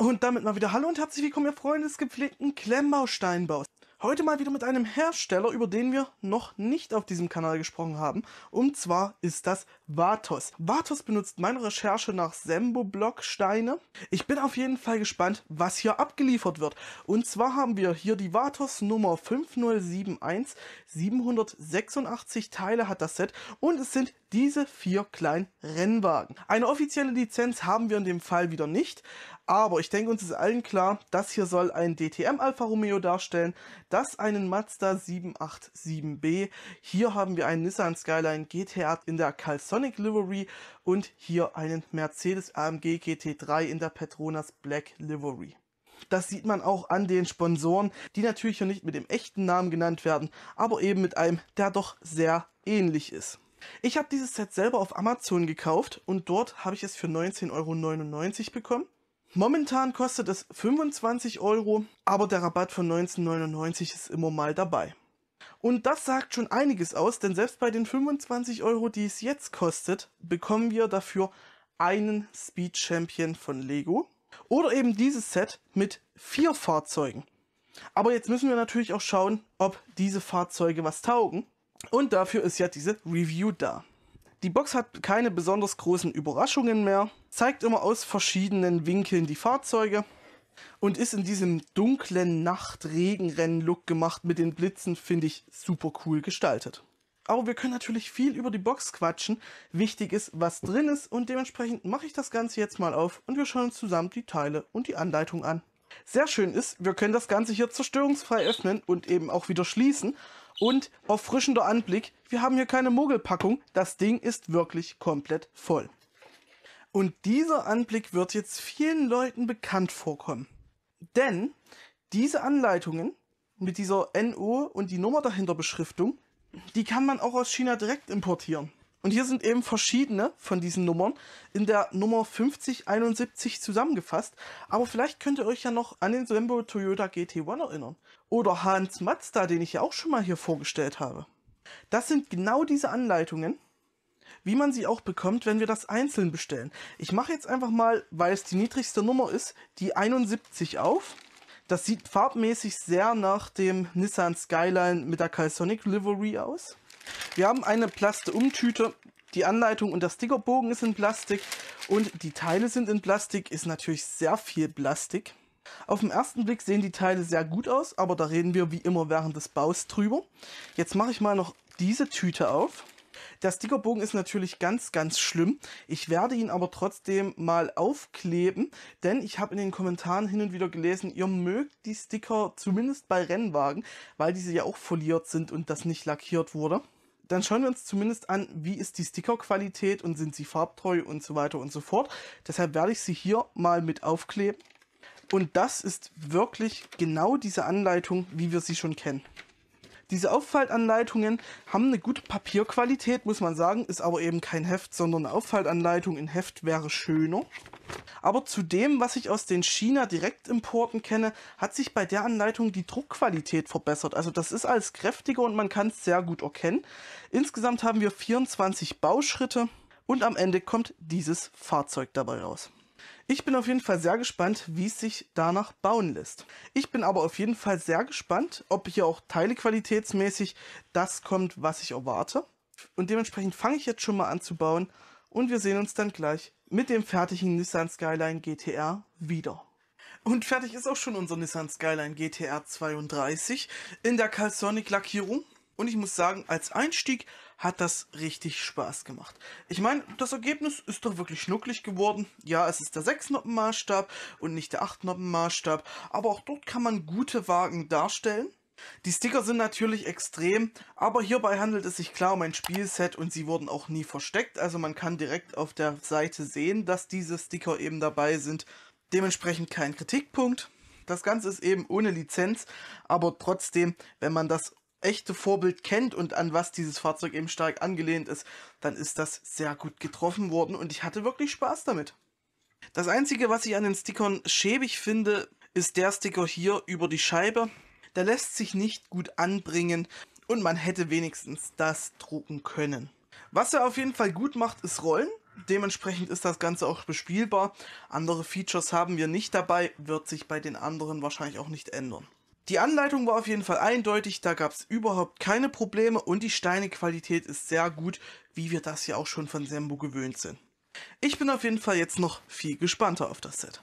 Und damit mal wieder Hallo und herzlich willkommen, ihr Freunde des gepflegten Klemmbausteinbaus. Heute mal wieder mit einem Hersteller, über den wir noch nicht auf diesem Kanal gesprochen haben. Und zwar ist das Vatos. Vatos benutzt meine Recherche nach Sembo-Blocksteine. Ich bin auf jeden Fall gespannt, was hier abgeliefert wird. Und zwar haben wir hier die Vatos Nummer 5071. 786 Teile hat das Set und es sind diese vier kleinen Rennwagen. Eine offizielle Lizenz haben wir in dem Fall wieder nicht, aber ich denke, uns ist allen klar, das hier soll ein DTM Alfa Romeo darstellen, das einen Mazda 787b. Hier haben wir einen Nissan Skyline GTR in der Calsonic Livery und hier einen Mercedes AMG GT3 in der Petronas Black Livery. Das sieht man auch an den Sponsoren, die natürlich hier nicht mit dem echten Namen genannt werden, aber eben mit einem, der doch sehr ähnlich ist. Ich habe dieses Set selber auf Amazon gekauft und dort habe ich es für 19,99 Euro bekommen. Momentan kostet es 25 Euro, aber der Rabatt von 1999 ist immer mal dabei. Und das sagt schon einiges aus, denn selbst bei den 25 Euro, die es jetzt kostet, bekommen wir dafür einen Speed Champion von Lego. Oder eben dieses Set mit vier Fahrzeugen. Aber jetzt müssen wir natürlich auch schauen, ob diese Fahrzeuge was taugen. Und dafür ist ja diese Review da. Die Box hat keine besonders großen Überraschungen mehr zeigt immer aus verschiedenen Winkeln die Fahrzeuge und ist in diesem dunklen Nacht-Regenrennen-Look gemacht mit den Blitzen, finde ich super cool gestaltet. Aber wir können natürlich viel über die Box quatschen. Wichtig ist, was drin ist und dementsprechend mache ich das Ganze jetzt mal auf und wir schauen uns zusammen die Teile und die Anleitung an. Sehr schön ist, wir können das Ganze hier zerstörungsfrei öffnen und eben auch wieder schließen. Und erfrischender Anblick, wir haben hier keine Mogelpackung, das Ding ist wirklich komplett voll. Und dieser Anblick wird jetzt vielen Leuten bekannt vorkommen. Denn diese Anleitungen mit dieser NO und die Nummer dahinter Beschriftung, die kann man auch aus China direkt importieren. Und hier sind eben verschiedene von diesen Nummern in der Nummer 5071 zusammengefasst. Aber vielleicht könnt ihr euch ja noch an den Sembo Toyota GT1 erinnern. Oder Hans Mazda, den ich ja auch schon mal hier vorgestellt habe. Das sind genau diese Anleitungen, wie man sie auch bekommt, wenn wir das einzeln bestellen. Ich mache jetzt einfach mal, weil es die niedrigste Nummer ist, die 71 auf. Das sieht farbmäßig sehr nach dem Nissan Skyline mit der Calsonic Livery aus. Wir haben eine Plaste-Umtüte, die Anleitung und der Stickerbogen ist in Plastik und die Teile sind in Plastik, ist natürlich sehr viel Plastik. Auf den ersten Blick sehen die Teile sehr gut aus, aber da reden wir wie immer während des Baus drüber. Jetzt mache ich mal noch diese Tüte auf. Der Stickerbogen ist natürlich ganz, ganz schlimm. Ich werde ihn aber trotzdem mal aufkleben, denn ich habe in den Kommentaren hin und wieder gelesen, ihr mögt die Sticker zumindest bei Rennwagen, weil diese ja auch foliert sind und das nicht lackiert wurde dann schauen wir uns zumindest an, wie ist die Stickerqualität und sind sie farbtreu und so weiter und so fort. Deshalb werde ich sie hier mal mit aufkleben. Und das ist wirklich genau diese Anleitung, wie wir sie schon kennen. Diese Auffaltanleitungen haben eine gute Papierqualität, muss man sagen, ist aber eben kein Heft, sondern eine Auffaltanleitung in Heft wäre schöner. Aber zu dem, was ich aus den China-Direktimporten kenne, hat sich bei der Anleitung die Druckqualität verbessert. Also das ist alles kräftiger und man kann es sehr gut erkennen. Insgesamt haben wir 24 Bauschritte und am Ende kommt dieses Fahrzeug dabei raus. Ich bin auf jeden Fall sehr gespannt, wie es sich danach bauen lässt. Ich bin aber auf jeden Fall sehr gespannt, ob hier auch teilequalitätsmäßig das kommt, was ich erwarte. Und dementsprechend fange ich jetzt schon mal an zu bauen und wir sehen uns dann gleich mit dem fertigen Nissan Skyline GTR wieder. Und fertig ist auch schon unser Nissan Skyline GTR 32 in der Calsonic Lackierung. Und ich muss sagen, als Einstieg hat das richtig Spaß gemacht. Ich meine, das Ergebnis ist doch wirklich schnucklig geworden. Ja, es ist der 6-Noppen-Maßstab und nicht der 8-Noppen-Maßstab, aber auch dort kann man gute Wagen darstellen. Die Sticker sind natürlich extrem, aber hierbei handelt es sich klar um ein Spielset und sie wurden auch nie versteckt, also man kann direkt auf der Seite sehen, dass diese Sticker eben dabei sind. Dementsprechend kein Kritikpunkt. Das Ganze ist eben ohne Lizenz, aber trotzdem, wenn man das echte Vorbild kennt und an was dieses Fahrzeug eben stark angelehnt ist, dann ist das sehr gut getroffen worden und ich hatte wirklich Spaß damit. Das einzige, was ich an den Stickern schäbig finde, ist der Sticker hier über die Scheibe. Der lässt sich nicht gut anbringen und man hätte wenigstens das drucken können. Was er auf jeden Fall gut macht, ist Rollen. Dementsprechend ist das Ganze auch bespielbar. Andere Features haben wir nicht dabei, wird sich bei den anderen wahrscheinlich auch nicht ändern. Die Anleitung war auf jeden Fall eindeutig, da gab es überhaupt keine Probleme und die Steinequalität ist sehr gut, wie wir das ja auch schon von Sembo gewöhnt sind. Ich bin auf jeden Fall jetzt noch viel gespannter auf das Set.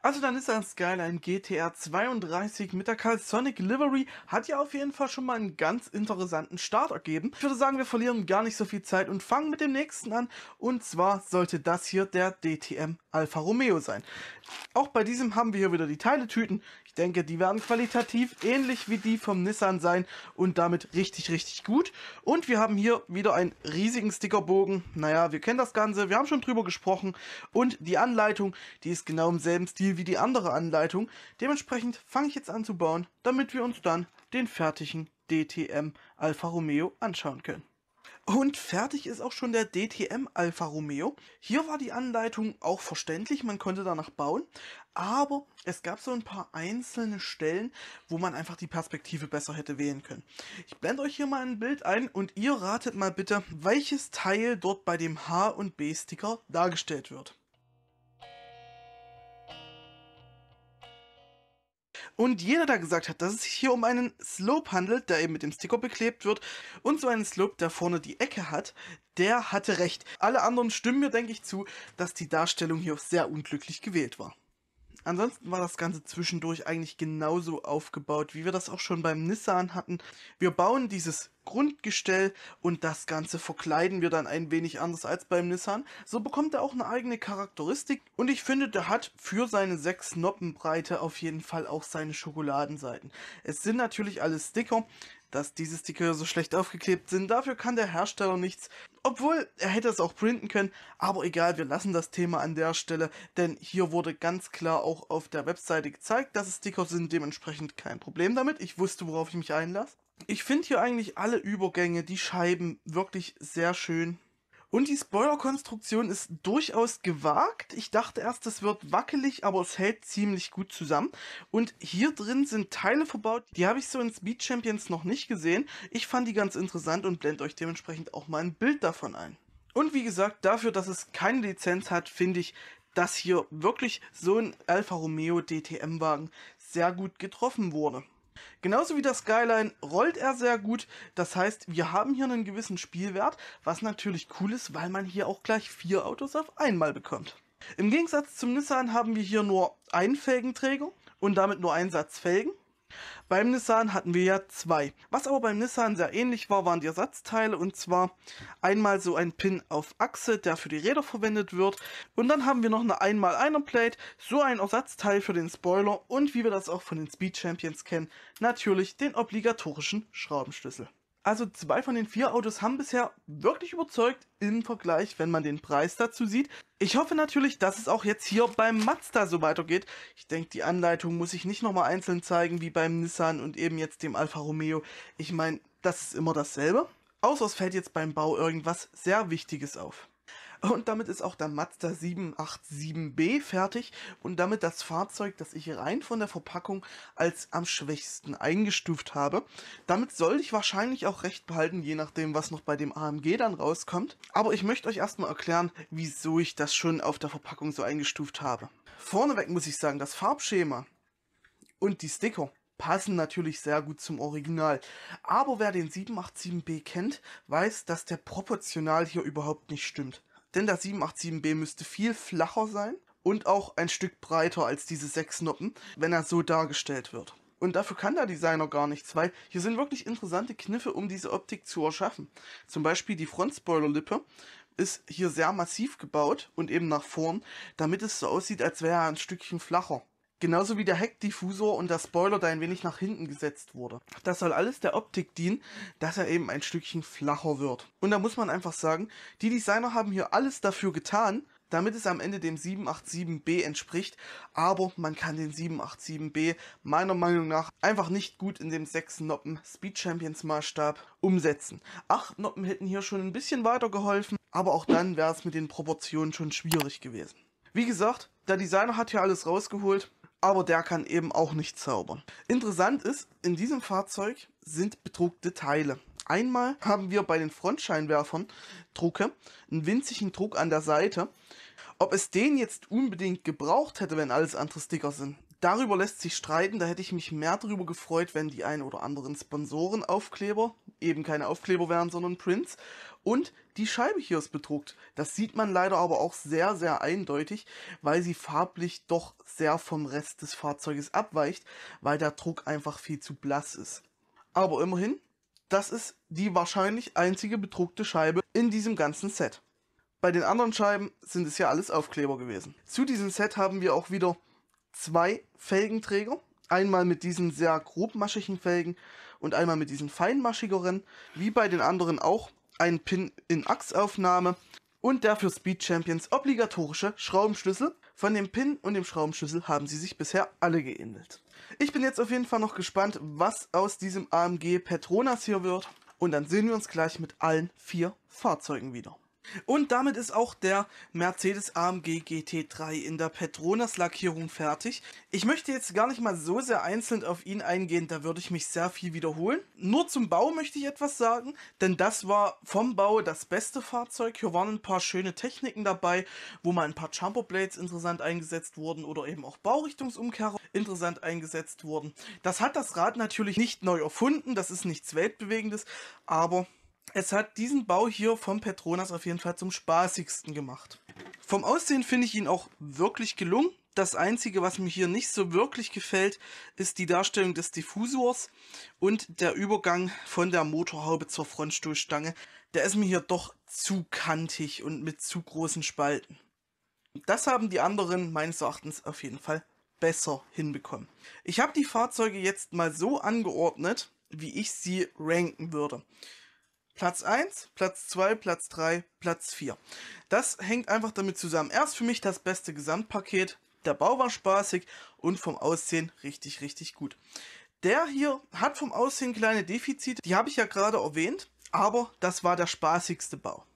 Also dann ist ein Skyline GTR 32 mit der Calsonic Livery, hat ja auf jeden Fall schon mal einen ganz interessanten Start ergeben. Ich würde sagen, wir verlieren gar nicht so viel Zeit und fangen mit dem nächsten an. Und zwar sollte das hier der DTM Alfa Romeo sein. Auch bei diesem haben wir hier wieder die Teiletüten. Ich denke, die werden qualitativ ähnlich wie die vom Nissan sein und damit richtig, richtig gut. Und wir haben hier wieder einen riesigen Stickerbogen. Naja, wir kennen das Ganze, wir haben schon drüber gesprochen. Und die Anleitung, die ist genau im selben Stil wie die andere Anleitung. Dementsprechend fange ich jetzt an zu bauen, damit wir uns dann den fertigen DTM Alfa Romeo anschauen können. Und fertig ist auch schon der DTM Alfa Romeo. Hier war die Anleitung auch verständlich, man konnte danach bauen, aber es gab so ein paar einzelne Stellen, wo man einfach die Perspektive besser hätte wählen können. Ich blende euch hier mal ein Bild ein und ihr ratet mal bitte, welches Teil dort bei dem H- und B-Sticker dargestellt wird. Und jeder, der gesagt hat, dass es sich hier um einen Slope handelt, der eben mit dem Sticker beklebt wird, und so einen Slope, der vorne die Ecke hat, der hatte recht. Alle anderen stimmen mir, denke ich, zu, dass die Darstellung hier sehr unglücklich gewählt war. Ansonsten war das Ganze zwischendurch eigentlich genauso aufgebaut, wie wir das auch schon beim Nissan hatten. Wir bauen dieses Grundgestell und das Ganze verkleiden wir dann ein wenig anders als beim Nissan. So bekommt er auch eine eigene Charakteristik und ich finde, der hat für seine sechs Noppenbreite auf jeden Fall auch seine Schokoladenseiten. Es sind natürlich alle Sticker, dass diese Sticker so schlecht aufgeklebt sind. Dafür kann der Hersteller nichts. Obwohl, er hätte es auch printen können. Aber egal, wir lassen das Thema an der Stelle. Denn hier wurde ganz klar auch auf der Webseite gezeigt, dass es Sticker sind. Dementsprechend kein Problem damit. Ich wusste, worauf ich mich einlasse. Ich finde hier eigentlich alle Übergänge, die Scheiben wirklich sehr schön. Und die Spoiler-Konstruktion ist durchaus gewagt. Ich dachte erst, es wird wackelig, aber es hält ziemlich gut zusammen. Und hier drin sind Teile verbaut, die habe ich so in Speed Champions noch nicht gesehen. Ich fand die ganz interessant und blende euch dementsprechend auch mal ein Bild davon ein. Und wie gesagt, dafür, dass es keine Lizenz hat, finde ich, dass hier wirklich so ein Alfa Romeo DTM-Wagen sehr gut getroffen wurde. Genauso wie das Skyline rollt er sehr gut. Das heißt, wir haben hier einen gewissen Spielwert, was natürlich cool ist, weil man hier auch gleich vier Autos auf einmal bekommt. Im Gegensatz zum Nissan haben wir hier nur einen Felgenträger und damit nur einen Satz Felgen. Beim Nissan hatten wir ja zwei. Was aber beim Nissan sehr ähnlich war, waren die Ersatzteile und zwar einmal so ein Pin auf Achse, der für die Räder verwendet wird und dann haben wir noch eine 1x1er Plate, so ein Ersatzteil für den Spoiler und wie wir das auch von den Speed Champions kennen, natürlich den obligatorischen Schraubenschlüssel. Also zwei von den vier Autos haben bisher wirklich überzeugt im Vergleich, wenn man den Preis dazu sieht. Ich hoffe natürlich, dass es auch jetzt hier beim Mazda so weitergeht. Ich denke, die Anleitung muss ich nicht nochmal einzeln zeigen, wie beim Nissan und eben jetzt dem Alfa Romeo. Ich meine, das ist immer dasselbe. Außer es fällt jetzt beim Bau irgendwas sehr Wichtiges auf. Und damit ist auch der Mazda 787b fertig und damit das Fahrzeug, das ich rein von der Verpackung als am schwächsten eingestuft habe. Damit soll ich wahrscheinlich auch recht behalten, je nachdem, was noch bei dem AMG dann rauskommt. Aber ich möchte euch erstmal erklären, wieso ich das schon auf der Verpackung so eingestuft habe. Vorneweg muss ich sagen, das Farbschema und die Sticker passen natürlich sehr gut zum Original. Aber wer den 787B kennt, weiß, dass der proportional hier überhaupt nicht stimmt. Denn der 787B müsste viel flacher sein und auch ein Stück breiter als diese sechs Noppen, wenn er so dargestellt wird. Und dafür kann der Designer gar nichts, weil hier sind wirklich interessante Kniffe, um diese Optik zu erschaffen. Zum Beispiel die Frontspoilerlippe ist hier sehr massiv gebaut und eben nach vorn, damit es so aussieht, als wäre er ein Stückchen flacher. Genauso wie der Heckdiffusor und der Spoiler, der ein wenig nach hinten gesetzt wurde. Das soll alles der Optik dienen, dass er eben ein Stückchen flacher wird. Und da muss man einfach sagen, die Designer haben hier alles dafür getan, damit es am Ende dem 787B entspricht, aber man kann den 787B meiner Meinung nach einfach nicht gut in dem 6 Noppen Speed Champions Maßstab umsetzen. 8 Noppen hätten hier schon ein bisschen weitergeholfen, aber auch dann wäre es mit den Proportionen schon schwierig gewesen. Wie gesagt, der Designer hat hier alles rausgeholt, aber der kann eben auch nicht zaubern. Interessant ist, in diesem Fahrzeug sind bedruckte Teile. Einmal haben wir bei den Frontscheinwerfern Drucke, einen winzigen Druck an der Seite. Ob es den jetzt unbedingt gebraucht hätte, wenn alles andere Sticker sind, Darüber lässt sich streiten, da hätte ich mich mehr darüber gefreut, wenn die ein oder anderen Sponsorenaufkleber eben keine Aufkleber wären, sondern Prints. Und die Scheibe hier ist bedruckt. Das sieht man leider aber auch sehr, sehr eindeutig, weil sie farblich doch sehr vom Rest des Fahrzeuges abweicht, weil der Druck einfach viel zu blass ist. Aber immerhin, das ist die wahrscheinlich einzige bedruckte Scheibe in diesem ganzen Set. Bei den anderen Scheiben sind es ja alles Aufkleber gewesen. Zu diesem Set haben wir auch wieder zwei Felgenträger. Einmal mit diesen sehr grobmaschigen Felgen und einmal mit diesen feinmaschigeren. Wie bei den anderen auch ein Pin in Achsaufnahme und der für Speed Champions obligatorische Schraubenschlüssel. Von dem Pin und dem Schraubenschlüssel haben sie sich bisher alle geähnelt. Ich bin jetzt auf jeden Fall noch gespannt, was aus diesem AMG Petronas hier wird. Und dann sehen wir uns gleich mit allen vier Fahrzeugen wieder. Und damit ist auch der Mercedes AMG GT3 in der Petronas-Lackierung fertig. Ich möchte jetzt gar nicht mal so sehr einzeln auf ihn eingehen, da würde ich mich sehr viel wiederholen. Nur zum Bau möchte ich etwas sagen, denn das war vom Bau das beste Fahrzeug. Hier waren ein paar schöne Techniken dabei, wo mal ein paar Chamber Blades interessant eingesetzt wurden oder eben auch Baurichtungsumkehrer interessant eingesetzt wurden. Das hat das Rad natürlich nicht neu erfunden, das ist nichts Weltbewegendes, aber es hat diesen Bau hier vom Petronas auf jeden Fall zum spaßigsten gemacht. Vom Aussehen finde ich ihn auch wirklich gelungen. Das Einzige, was mir hier nicht so wirklich gefällt, ist die Darstellung des Diffusors und der Übergang von der Motorhaube zur Frontstoßstange. Der ist mir hier doch zu kantig und mit zu großen Spalten. Das haben die anderen meines Erachtens auf jeden Fall besser hinbekommen. Ich habe die Fahrzeuge jetzt mal so angeordnet, wie ich sie ranken würde. Platz 1, Platz 2, Platz 3, Platz 4. Das hängt einfach damit zusammen. Erst für mich das beste Gesamtpaket. Der Bau war spaßig und vom Aussehen richtig, richtig gut. Der hier hat vom Aussehen kleine Defizite, die habe ich ja gerade erwähnt, aber das war der spaßigste Bau.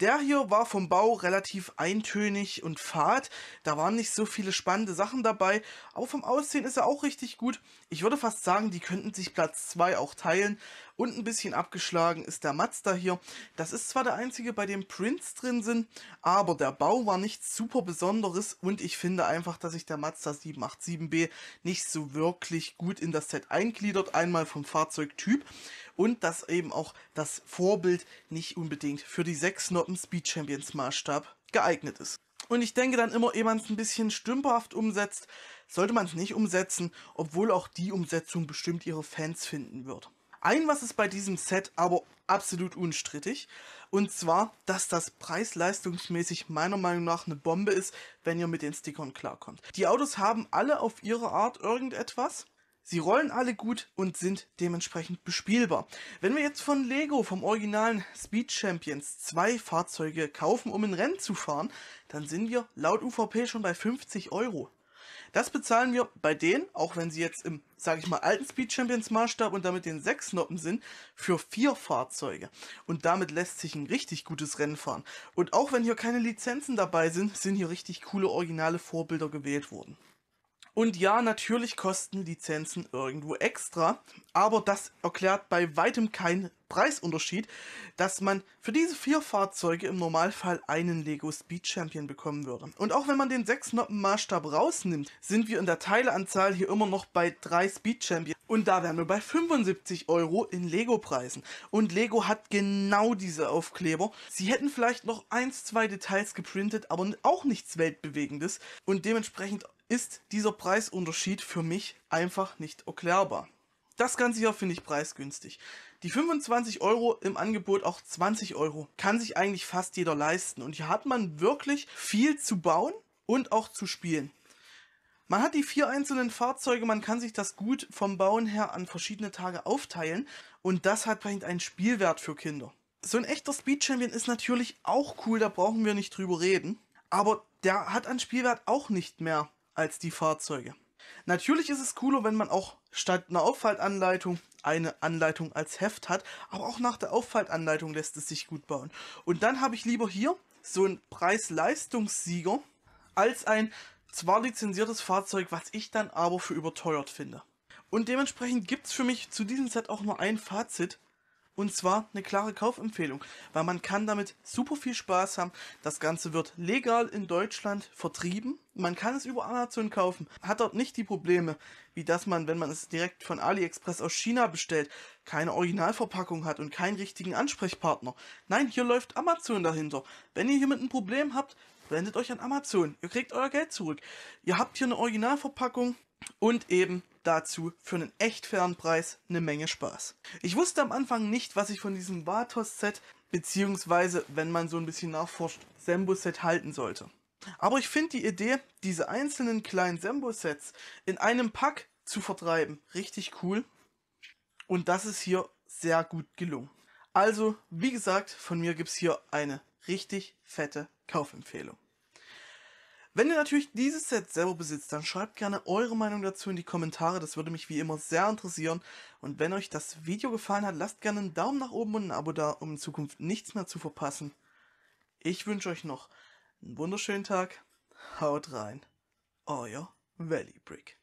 Der hier war vom Bau relativ eintönig und fad. Da waren nicht so viele spannende Sachen dabei. Aber vom Aussehen ist er auch richtig gut. Ich würde fast sagen, die könnten sich Platz 2 auch teilen. Und ein bisschen abgeschlagen ist der Mazda hier. Das ist zwar der einzige, bei dem Prints drin sind, aber der Bau war nichts super Besonderes. Und ich finde einfach, dass sich der Mazda 787B nicht so wirklich gut in das Set eingliedert. Einmal vom Fahrzeugtyp und dass eben auch das Vorbild nicht unbedingt für die sechs Noppen Speed Champions Maßstab geeignet ist. Und ich denke dann immer, ehe man es ein bisschen stümperhaft umsetzt, sollte man es nicht umsetzen, obwohl auch die Umsetzung bestimmt ihre Fans finden wird. Ein was ist bei diesem Set aber absolut unstrittig, und zwar, dass das preis-leistungsmäßig meiner Meinung nach eine Bombe ist, wenn ihr mit den Stickern klarkommt. Die Autos haben alle auf ihre Art irgendetwas, Sie rollen alle gut und sind dementsprechend bespielbar. Wenn wir jetzt von Lego, vom originalen Speed Champions, zwei Fahrzeuge kaufen, um ein Rennen zu fahren, dann sind wir laut UVP schon bei 50 Euro. Das bezahlen wir bei denen, auch wenn sie jetzt im, sage ich mal, alten Speed Champions Maßstab und damit den sechs Noppen sind, für vier Fahrzeuge. Und damit lässt sich ein richtig gutes Rennen fahren. Und auch wenn hier keine Lizenzen dabei sind, sind hier richtig coole originale Vorbilder gewählt worden. Und ja, natürlich kosten Lizenzen irgendwo extra, aber das erklärt bei weitem keinen Preisunterschied, dass man für diese vier Fahrzeuge im Normalfall einen Lego Speed Champion bekommen würde. Und auch wenn man den 6 Noppen Maßstab rausnimmt, sind wir in der Teileanzahl hier immer noch bei 3 Speed Champions. Und da wären wir bei 75 Euro in Lego Preisen. Und Lego hat genau diese Aufkleber. Sie hätten vielleicht noch ein, zwei Details geprintet, aber auch nichts weltbewegendes. Und dementsprechend ist dieser Preisunterschied für mich einfach nicht erklärbar. Das Ganze hier finde ich preisgünstig. Die 25 Euro im Angebot, auch 20 Euro, kann sich eigentlich fast jeder leisten. Und hier hat man wirklich viel zu bauen und auch zu spielen. Man hat die vier einzelnen Fahrzeuge, man kann sich das gut vom Bauen her an verschiedene Tage aufteilen und das hat einen Spielwert für Kinder. So ein echter Speed Champion ist natürlich auch cool, da brauchen wir nicht drüber reden, aber der hat an Spielwert auch nicht mehr als die Fahrzeuge. Natürlich ist es cooler, wenn man auch statt einer Aufhaltanleitung eine Anleitung als Heft hat, aber auch nach der Aufhaltanleitung lässt es sich gut bauen. Und dann habe ich lieber hier so einen Preis-Leistungssieger als ein zwar lizenziertes Fahrzeug, was ich dann aber für überteuert finde. Und dementsprechend gibt es für mich zu diesem Set auch nur ein Fazit. Und zwar eine klare Kaufempfehlung, weil man kann damit super viel Spaß haben. Das Ganze wird legal in Deutschland vertrieben. Man kann es über Amazon kaufen, hat dort nicht die Probleme, wie dass man, wenn man es direkt von AliExpress aus China bestellt, keine Originalverpackung hat und keinen richtigen Ansprechpartner. Nein, hier läuft Amazon dahinter. Wenn ihr hiermit ein Problem habt, wendet euch an Amazon. Ihr kriegt euer Geld zurück. Ihr habt hier eine Originalverpackung und eben dazu für einen echt fairen Preis eine Menge Spaß. Ich wusste am Anfang nicht, was ich von diesem Vatos-Set beziehungsweise, wenn man so ein bisschen nachforscht, Sembo-Set halten sollte. Aber ich finde die Idee, diese einzelnen kleinen Sembo-Sets in einem Pack zu vertreiben, richtig cool. Und das ist hier sehr gut gelungen. Also, wie gesagt, von mir gibt es hier eine richtig fette Kaufempfehlung. Wenn ihr natürlich dieses Set selber besitzt, dann schreibt gerne eure Meinung dazu in die Kommentare, das würde mich wie immer sehr interessieren. Und wenn euch das Video gefallen hat, lasst gerne einen Daumen nach oben und ein Abo da, um in Zukunft nichts mehr zu verpassen. Ich wünsche euch noch einen wunderschönen Tag, haut rein, euer Valley Brick.